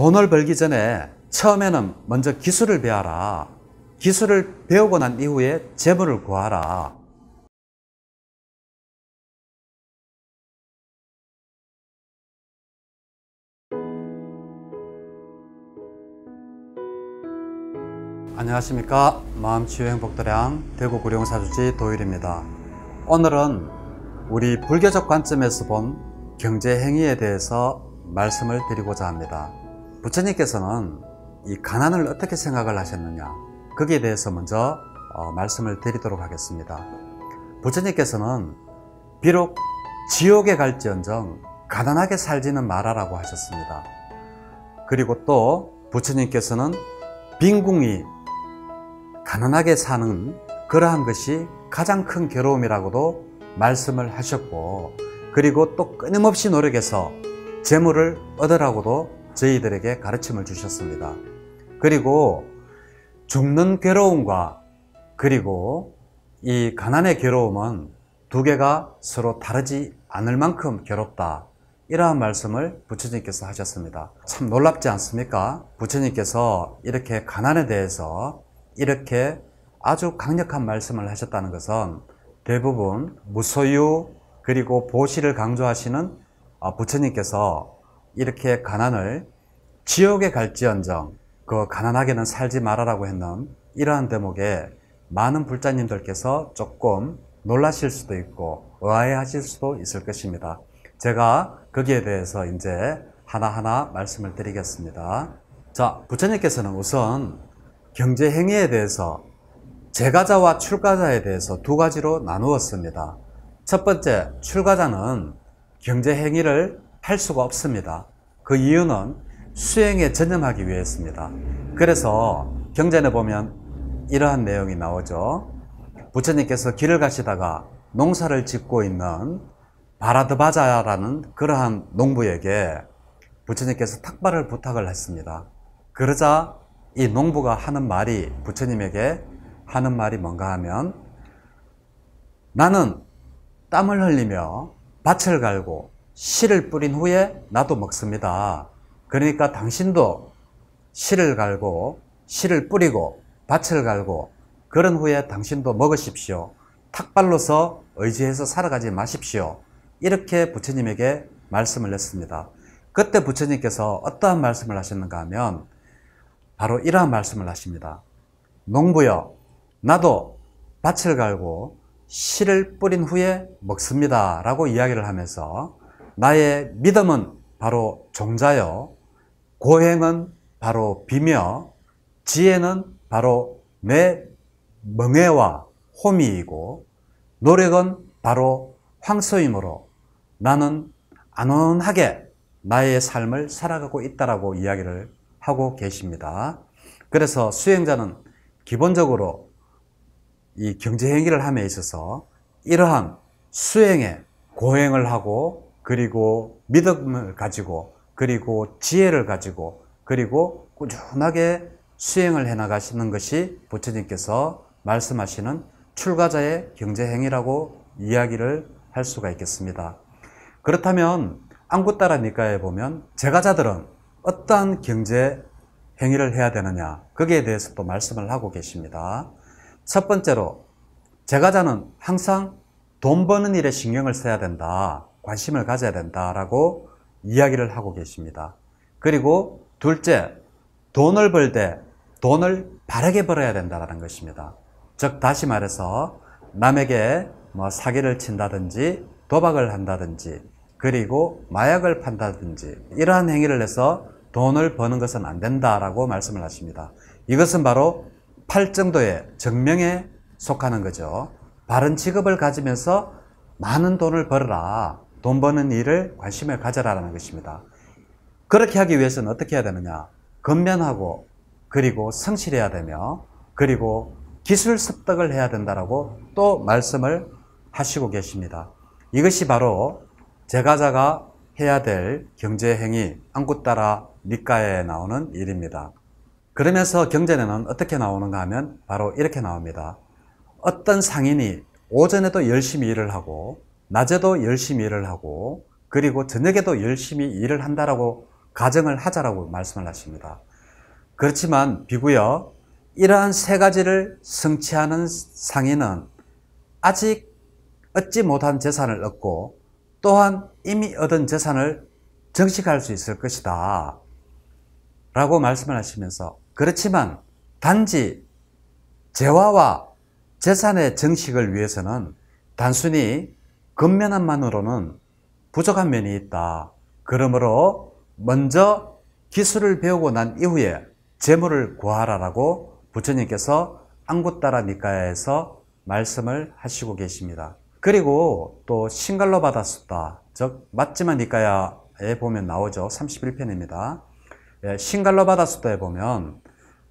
돈을 벌기 전에 처음에는 먼저 기술을 배워라. 기술을 배우고 난 이후에 재물을 구하라. 안녕하십니까 마음치유 행복도량 대구 구룡사주지 도일입니다 오늘은 우리 불교적 관점에서 본 경제 행위에 대해서 말씀을 드리고자 합니다 부처님께서는 이 가난을 어떻게 생각을 하셨느냐 거기에 대해서 먼저 어, 말씀을 드리도록 하겠습니다. 부처님께서는 비록 지옥에 갈지언정 가난하게 살지는 말아라고 하셨습니다. 그리고 또 부처님께서는 빈궁이 가난하게 사는 그러한 것이 가장 큰 괴로움이라고도 말씀을 하셨고 그리고 또 끊임없이 노력해서 재물을 얻으라고도 저희들에게 가르침을 주셨습니다. 그리고 죽는 괴로움과 그리고 이 가난의 괴로움은 두 개가 서로 다르지 않을 만큼 괴롭다. 이러한 말씀을 부처님께서 하셨습니다. 참 놀랍지 않습니까? 부처님께서 이렇게 가난에 대해서 이렇게 아주 강력한 말씀을 하셨다는 것은 대부분 무소유 그리고 보시를 강조하시는 아, 부처님께서 이렇게 가난을 지옥에 갈지언정 그 가난하게는 살지 말아라고 했는 이러한 대목에 많은 불자님들께서 조금 놀라실 수도 있고 의아해하실 수도 있을 것입니다. 제가 거기에 대해서 이제 하나하나 말씀을 드리겠습니다. 자, 부처님께서는 우선 경제 행위에 대해서 재가자와 출가자에 대해서 두 가지로 나누었습니다. 첫 번째, 출가자는 경제 행위를 할 수가 없습니다. 그 이유는 수행에 전념하기 위해서입니다. 그래서 경전에 보면 이러한 내용이 나오죠. 부처님께서 길을 가시다가 농사를 짓고 있는 바라드바자라는 그러한 농부에게 부처님께서 탁발을 부탁을 했습니다. 그러자 이 농부가 하는 말이 부처님에게 하는 말이 뭔가 하면 나는 땀을 흘리며 밭을 갈고 씨를 뿌린 후에 나도 먹습니다. 그러니까 당신도 실을 갈고 실을 뿌리고 밭을 갈고 그런 후에 당신도 먹으십시오. 탁발로서 의지해서 살아가지 마십시오. 이렇게 부처님에게 말씀을 했습니다. 그때 부처님께서 어떠한 말씀을 하셨는가 하면 바로 이러한 말씀을 하십니다. 농부여, 나도 밭을 갈고 실을 뿌린 후에 먹습니다. 라고 이야기를 하면서 나의 믿음은 바로 종자여 고행은 바로 비며 지혜는 바로 내 멍해와 호미이고 노력은 바로 황소이므로 나는 안온하게 나의 삶을 살아가고 있다라고 이야기를 하고 계십니다. 그래서 수행자는 기본적으로 이 경제 행위를 함에 있어서 이러한 수행에 고행을 하고 그리고 믿음을 가지고 그리고 지혜를 가지고 그리고 꾸준하게 수행을 해 나가시는 것이 부처님께서 말씀하시는 출가자의 경제 행위라고 이야기를 할 수가 있겠습니다. 그렇다면 안구따라 니까에 보면 제가자들은 어떠한 경제 행위를 해야 되느냐 거기에 대해서 또 말씀을 하고 계십니다. 첫 번째로 제가자는 항상 돈 버는 일에 신경을 써야 된다. 관심을 가져야 된다라고 이야기를 하고 계십니다. 그리고 둘째, 돈을 벌 때 돈을 바르게 벌어야 된다는 것입니다. 즉, 다시 말해서 남에게 뭐 사기를 친다든지 도박을 한다든지 그리고 마약을 판다든지 이러한 행위를 해서 돈을 버는 것은 안 된다라고 말씀을 하십니다. 이것은 바로 팔정도의 증명에 속하는 거죠. 바른 직업을 가지면서 많은 돈을 벌어라. 돈 버는 일을 관심을 가져라라는 것입니다. 그렇게 하기 위해서는 어떻게 해야 되느냐? 건면하고 그리고 성실해야 되며 그리고 기술 습득을 해야 된다라고 또 말씀을 하시고 계십니다. 이것이 바로 제가자가 해야 될 경제 행위 안고 따라 니가에 나오는 일입니다. 그러면서 경제는 어떻게 나오는가 하면 바로 이렇게 나옵니다. 어떤 상인이 오전에도 열심히 일을 하고 낮에도 열심히 일을 하고 그리고 저녁에도 열심히 일을 한다라고 가정을 하자라고 말씀을 하십니다. 그렇지만 비구여 이러한 세 가지를 성취하는 상인은 아직 얻지 못한 재산을 얻고 또한 이미 얻은 재산을 정식할 수 있을 것이다. 라고 말씀을 하시면서 그렇지만 단지 재화와 재산의 정식을 위해서는 단순히 겉면함만으로는 부족한 면이 있다. 그러므로 먼저 기술을 배우고 난 이후에 재물을 구하라라고 부처님께서 안구따라 니까에서 말씀을 하시고 계십니다. 그리고 또 신갈로 받았었다. 즉 맞지만 니까야에 보면 나오죠. 31편입니다. 신갈로 예, 받았었다에 보면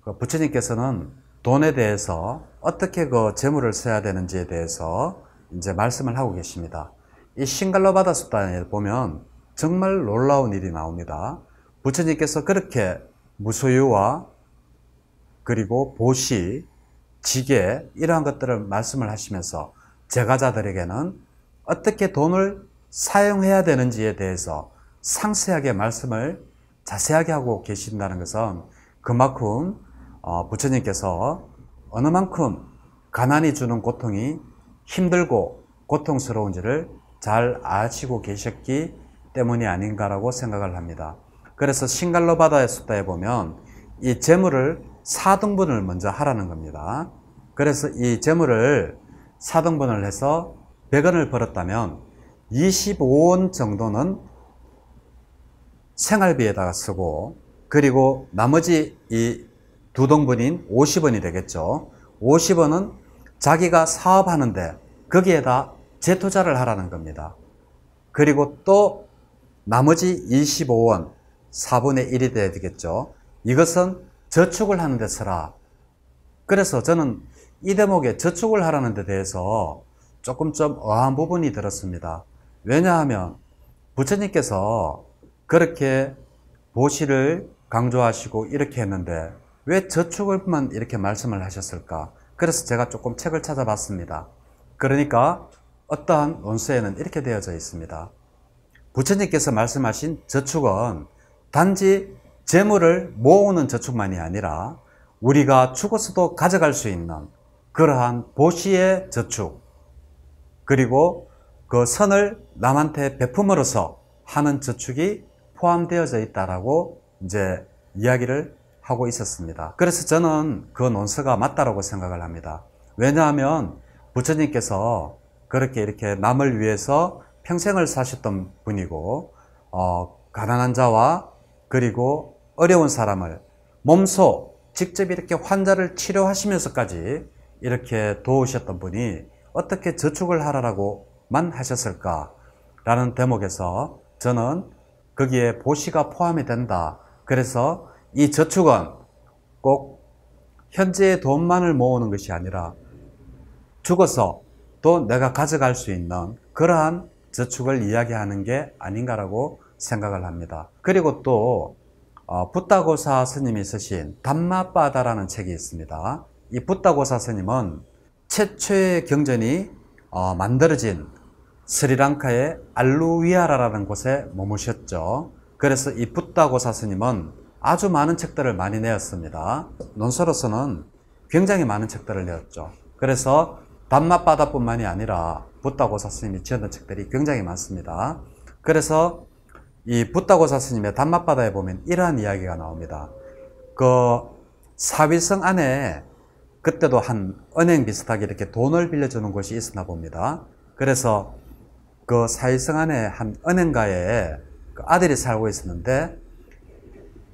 그 부처님께서는 돈에 대해서 어떻게 그 재물을 써야 되는지에 대해서 이제 말씀을 하고 계십니다. 이 싱갈로바다 수단에 보면 정말 놀라운 일이 나옵니다. 부처님께서 그렇게 무소유와 그리고 보시, 지게 이러한 것들을 말씀을 하시면서 제가자들에게는 어떻게 돈을 사용해야 되는지에 대해서 상세하게 말씀을 자세하게 하고 계신다는 것은 그만큼 어, 부처님께서 어느 만큼 가난이 주는 고통이 힘들고 고통스러운지를 잘 아시고 계셨기 때문이 아닌가라고 생각을 합니다. 그래서 신갈로 바다의 숫다에 보면 이 재물을 4등분을 먼저 하라는 겁니다. 그래서 이 재물을 4등분을 해서 100원을 벌었다면 25원 정도는 생활비에다가 쓰고 그리고 나머지 이두 등분인 50원이 되겠죠. 50원은 자기가 사업하는데 거기에다 재투자를 하라는 겁니다. 그리고 또 나머지 25원 4분의 1이 돼야 되겠죠. 이것은 저축을 하는 데 쓰라. 그래서 저는 이 대목에 저축을 하라는 데 대해서 조금 좀 어한 부분이 들었습니다. 왜냐하면 부처님께서 그렇게 보시를 강조하시고 이렇게 했는데 왜 저축을만 이렇게 말씀을 하셨을까? 그래서 제가 조금 책을 찾아봤습니다. 그러니까 어떠한 원수에는 이렇게 되어져 있습니다. 부처님께서 말씀하신 저축은 단지 재물을 모으는 저축만이 아니라 우리가 죽어서도 가져갈 수 있는 그러한 보시의 저축, 그리고 그 선을 남한테 베품으로써 하는 저축이 포함되어져 있다라고 이제 이야기를 하고 있었습니다. 그래서 저는 그 논서가 맞다라고 생각을 합니다. 왜냐하면 부처님께서 그렇게 이렇게 남을 위해서 평생을 사셨던 분이고 어, 가난한 자와 그리고 어려운 사람을 몸소 직접 이렇게 환자를 치료하시면서까지 이렇게 도우셨던 분이 어떻게 저축을 하라고만 하셨을까라는 대목에서 저는 거기에 보시가 포함이 된다. 그래서 이 저축은 꼭 현재의 돈만을 모으는 것이 아니라 죽어서 또 내가 가져갈 수 있는 그러한 저축을 이야기하는 게 아닌가라고 생각을 합니다. 그리고 또 어, 부타고사 스님이 쓰신 담마바다라는 책이 있습니다. 이 부타고사 스님은 최초의 경전이 어, 만들어진 스리랑카의 알루위아라라는 곳에 머무셨죠. 그래서 이 부타고사 스님은 아주 많은 책들을 많이 내었습니다. 논설로서는 굉장히 많은 책들을 내었죠. 그래서 단맛바다뿐만이 아니라 붓다고 사스님이 지었던 책들이 굉장히 많습니다. 그래서 이 붓다고 사스님의 단맛바다에 보면 이러한 이야기가 나옵니다. 그 사위성 안에 그때도 한 은행 비슷하게 이렇게 돈을 빌려주는 곳이 있었나 봅니다. 그래서 그 사위성 안에 한 은행가에 그 아들이 살고 있었는데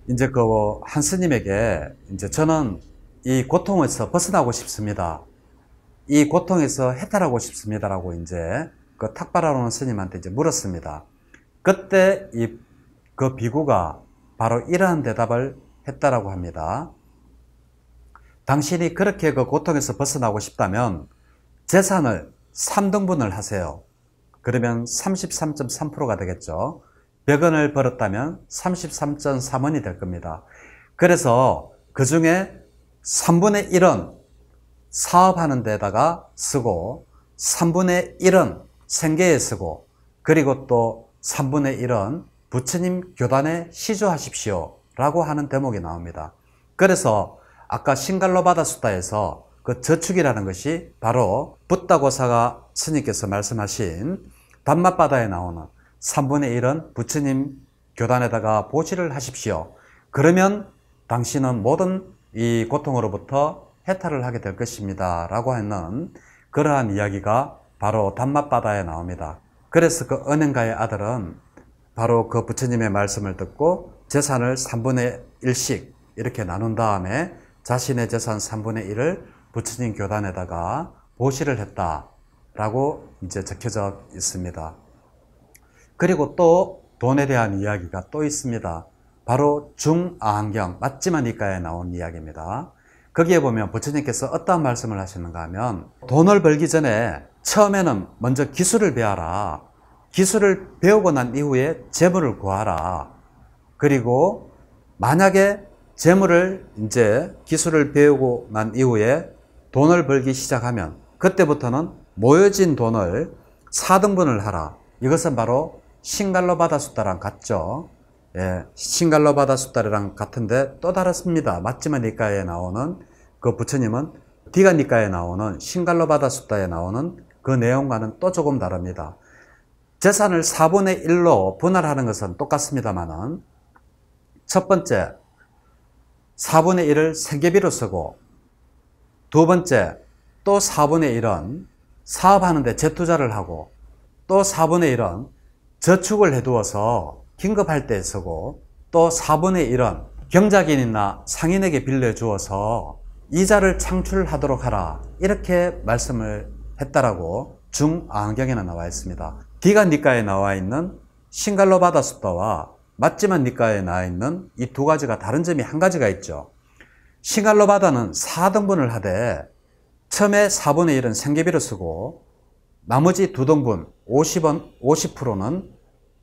이제 그한 뭐 스님에게 이제 저는 이 고통에서 벗어나고 싶습니다. 이 고통에서 해탈하고 싶습니다라고 이제 그 탁발하는 스님한테 이제 물었습니다. 그때 이 그 비구가 바로 이러한 대답을 했다라고 합니다. 당신이 그렇게 그 고통에서 벗어나고 싶다면 재산을 3등분을 하세요. 그러면 33.3%가 되겠죠. 100원을 벌었다면 33.3원이 될 겁니다. 그래서 그 중에 3분의 1은 사업하는 데다가 쓰고 3분의 1은 생계에 쓰고 그리고 또 3분의 1은 부처님 교단에 시주하십시오 라고 하는 대목이 나옵니다. 그래서 아까 신갈로바다 수다에서 그 저축이라는 것이 바로 붓다고사가 스님께서 말씀하신 단맛바다에 나오는 3분의 1은 부처님 교단에다가 보시를 하십시오. 그러면 당신은 모든 이 고통으로부터 해탈을 하게 될 것입니다. 라고 하는 그러한 이야기가 바로 단맛바다에 나옵니다. 그래서 그 은행가의 아들은 바로 그 부처님의 말씀을 듣고 재산을 3분의 1씩 이렇게 나눈 다음에 자신의 재산 3분의 1을 부처님 교단에다가 보시를 했다라고 이제 적혀져 있습니다. 그리고 또 돈에 대한 이야기가 또 있습니다. 바로 중아환경, 맞지만이가에 나온 이야기입니다. 거기에 보면 부처님께서 어떠한 말씀을 하시는가 하면 돈을 벌기 전에 처음에는 먼저 기술을 배워라. 기술을 배우고 난 이후에 재물을 구하라. 그리고 만약에 재물을 이제 기술을 배우고 난 이후에 돈을 벌기 시작하면 그때부터는 모여진 돈을 4등분을 하라. 이것은 바로 신갈로 바다 숫다랑 같죠. 예, 싱갈로 바다 숫다랑 같은데 또 다릅니다. 맞지만 니까에 나오는 그 부처님은 디가 니까에 나오는 신갈로 바다 숫다에 나오는 그 내용과는 또 조금 다릅니다. 재산을 4분의 1로 분할하는 것은 똑같습니다만은 첫 번째 4분의 1을 생계비로 쓰고 두 번째 또 4분의 1은 사업하는데 재투자를 하고 또 4분의 1은 저축을 해두어서 긴급할 때 쓰고 또 4분의 1은 경작인이나 상인에게 빌려주어서 이자를 창출하도록 하라 이렇게 말씀을 했다라고 중앙경에는 나와 있습니다. 디가 니까에 나와 있는 신갈로 바다숲다와 맞지만 니까에 나와 있는 이 두 가지가 다른 점이 한 가지가 있죠. 신갈로 바다는 4등분을 하되 처음에 4분의 1은 생계비로 쓰고 나머지 두 등분 50원, 50%는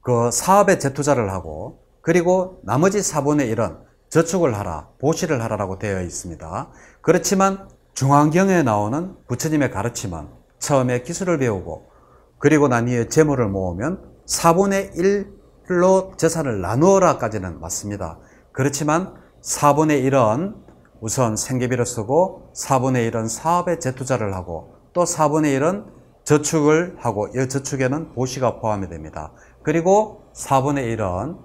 그 사업에 재투자를 하고 그리고 나머지 4분의 1은 저축을 하라, 보시를 하라라고 되어 있습니다. 그렇지만 중앙경에 나오는 부처님의 가르침은 처음에 기술을 배우고 그리고 난 이후에 재물을 모으면 4분의 1로 재산을 나누어라까지는 맞습니다. 그렇지만 4분의 1은 우선 생계비로 쓰고 4분의 1은 사업에 재투자를 하고 또 4분의 1은 저축을 하고 이 저축에는 보시가 포함이 됩니다. 그리고 4분의 1은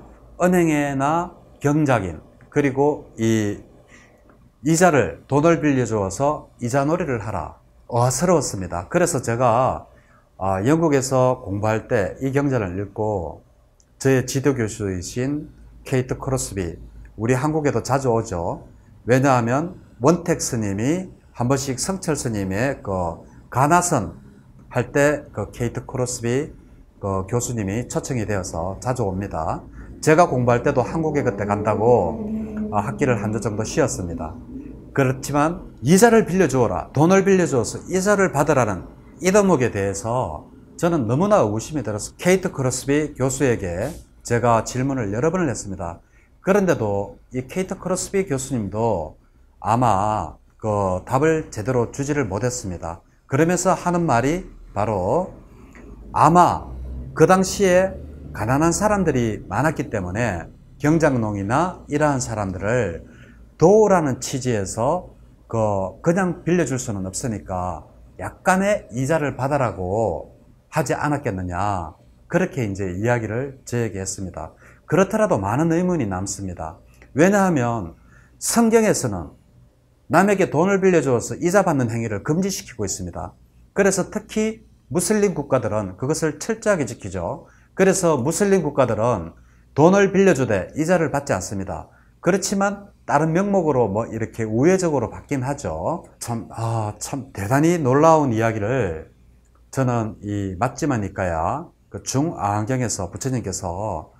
은행에나 경작인 그리고 이 이자를 돈을 빌려주어서 이자놀이를 하라 어스러웠습니다 그래서 제가 아, 영국에서 공부할 때 이 경전을 읽고 저의 지도교수이신 케이트 크로스비 우리 한국에도 자주 오죠 왜냐하면 원택 스님이 한 번씩 성철 스님의 그 가나선 할 때 그 케이트 크로스비 그 교수님이 초청이 되어서 자주 옵니다. 제가 공부할 때도 한국에 그때 간다고 아, 학기를 한 주 정도 쉬었습니다. 그렇지만 이자를 빌려주어라, 돈을 빌려주어서 이자를 받으라는 이덕목에 대해서 저는 너무나 의심이 들어서 케이트 크로스비 교수에게 제가 질문을 여러 번을 했습니다. 그런데도 이 케이트 크로스비 교수님도 아마 그 답을 제대로 주지를 못했습니다. 그러면서 하는 말이 바로 아마 그 당시에 가난한 사람들이 많았기 때문에 경작농이나 이러한 사람들을 도우라는 취지에서 그 그냥 빌려줄 수는 없으니까 약간의 이자를 받아라고 하지 않았겠느냐 그렇게 이제 이야기를 저에게 했습니다. 그렇더라도 많은 의문이 남습니다. 왜냐하면 성경에서는 남에게 돈을 빌려주어서 이자 받는 행위를 금지시키고 있습니다. 그래서 특히 무슬림 국가들은 그것을 철저하게 지키죠. 그래서 무슬림 국가들은 돈을 빌려주되 이자를 받지 않습니다. 그렇지만 다른 명목으로 뭐 이렇게 우회적으로 받긴 하죠. 참, 아, 참 대단히 놀라운 이야기를 저는 이 맞지마니까야 그중안경에서 부처님께서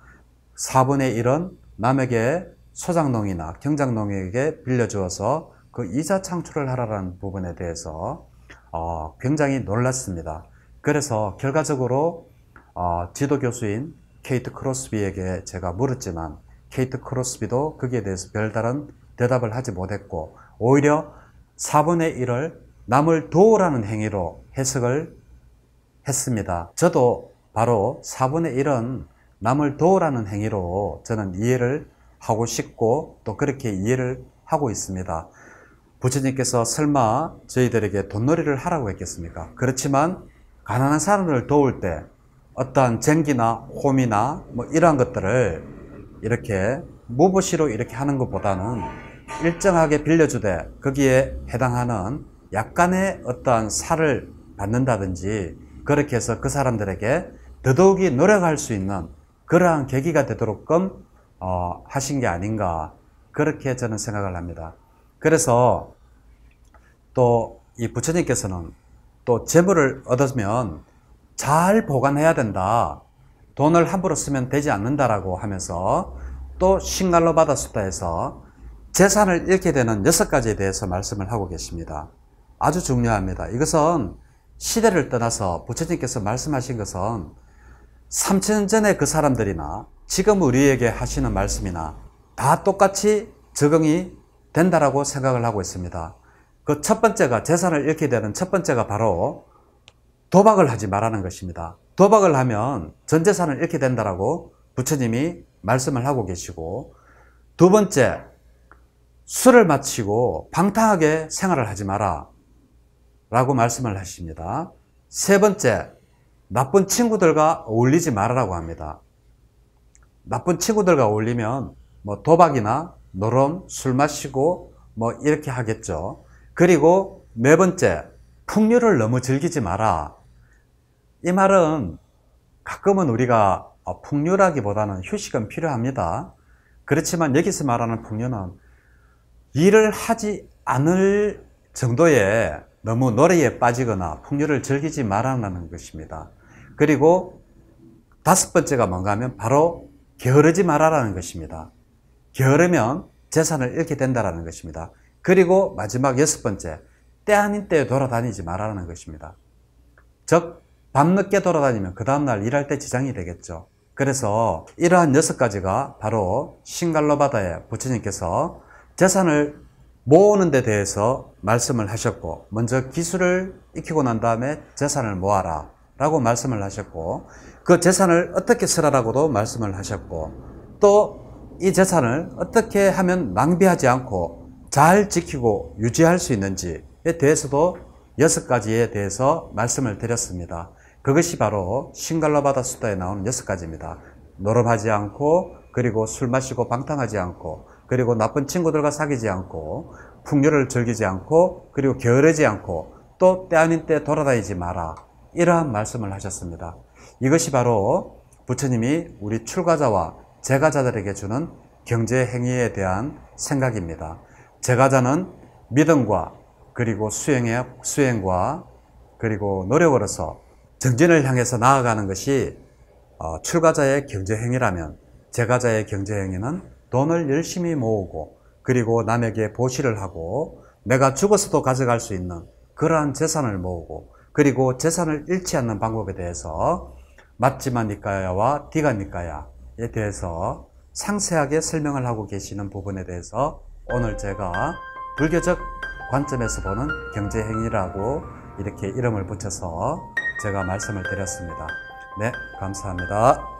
4분의 1은 남에게 소장농이나 경장농에게 빌려주어서 그 이자 창출을 하라는 부분에 대해서 어, 굉장히 놀랐습니다. 그래서 결과적으로 어, 지도 교수인 케이트 크로스비에게 제가 물었지만 케이트 크로스비도 거기에 대해서 별다른 대답을 하지 못했고 오히려 4분의 1을 남을 도우라는 행위로 해석을 했습니다. 저도 바로 4분의 1은 남을 도우라는 행위로 저는 이해를 하고 싶고 또 그렇게 이해를 하고 있습니다. 부처님께서 설마 저희들에게 돈놀이를 하라고 했겠습니까? 그렇지만 가난한 사람을 도울 때 어떤 쟁기나 홈이나 뭐 이러한 것들을 이렇게 무보시로 이렇게 하는 것보다는 일정하게 빌려주되 거기에 해당하는 약간의 어떤 살을 받는다든지 그렇게 해서 그 사람들에게 더더욱이 노력할 수 있는 그러한 계기가 되도록끔 어, 하신 게 아닌가 그렇게 저는 생각을 합니다. 그래서 또 이 부처님께서는 또 재물을 얻으면 잘 보관해야 된다. 돈을 함부로 쓰면 되지 않는다라고 하면서 또 신갈로 받았었다 해서 재산을 잃게 되는 여섯 가지에 대해서 말씀을 하고 계십니다. 아주 중요합니다. 이것은 시대를 떠나서 부처님께서 말씀하신 것은 3 0 0 0년 전에 그 사람들이나 지금 우리에게 하시는 말씀이나 다 똑같이 적응이 된다라고 생각을 하고 있습니다. 그첫 번째가 재산을 잃게 되는 첫 번째가 바로 도박을 하지 말라는 것입니다. 도박을 하면 전 재산을 잃게 된다라고 부처님이 말씀을 하고 계시고 두 번째 술을 마치고 방탕하게 생활을 하지 마라 라고 말씀을 하십니다. 세 번째 나쁜 친구들과 어울리지 말라고 합니다. 나쁜 친구들과 어울리면 뭐 도박이나 노름, 술 마시고 뭐 이렇게 하겠죠. 그리고 네 번째, 풍류를 너무 즐기지 마라. 이 말은 가끔은 우리가 어, 풍류라기보다는 휴식은 필요합니다. 그렇지만 여기서 말하는 풍류는 일을 하지 않을 정도의 너무 노래에 빠지거나 풍류를 즐기지 말라는 것입니다. 그리고 다섯 번째가 뭔가 하면 바로 게으르지 말아라는 것입니다. 게으르면 재산을 잃게 된다는 것입니다. 그리고 마지막 여섯 번째, 때 아닌 때에 돌아다니지 말라는 것입니다. 즉, 밤늦게 돌아다니면 그 다음날 일할 때 지장이 되겠죠. 그래서 이러한 여섯 가지가 바로 신갈로바다에 부처님께서 재산을 모으는 데 대해서 말씀을 하셨고, 먼저 기술을 익히고 난 다음에 재산을 모아라. 라고 말씀을 하셨고, 그 재산을 어떻게 쓰라라고도 말씀을 하셨고, 또 이 재산을 어떻게 하면 낭비하지 않고 잘 지키고 유지할 수 있는지에 대해서도 여섯 가지에 대해서 말씀을 드렸습니다. 그것이 바로 신갈라바다 수다에 나오는 여섯 가지입니다. 노름하지 않고 그리고 술 마시고 방탕하지 않고 그리고 나쁜 친구들과 사귀지 않고 풍요를 즐기지 않고 그리고 게으르지 않고 또 때 아닌 때 돌아다니지 마라 이러한 말씀을 하셨습니다. 이것이 바로 부처님이 우리 출가자와 재가자들에게 주는 경제 행위에 대한 생각입니다. 제가자는 믿음과 그리고 수행의 수행과 그리고 노력으로서 정진을 향해서 나아가는 것이 어, 출가자의 경제행위라면 제가자의 경제행위는 돈을 열심히 모으고 그리고 남에게 보시를 하고 내가 죽어서도 가져갈 수 있는 그러한 재산을 모으고 그리고 재산을 잃지 않는 방법에 대해서 맞지마 니까야와 디가 니까야에 대해서 상세하게 설명을 하고 계시는 부분에 대해서 오늘 제가 불교적 관점에서 보는 경제행위라고 이렇게 이름을 붙여서 제가 말씀을 드렸습니다. 네, 감사합니다.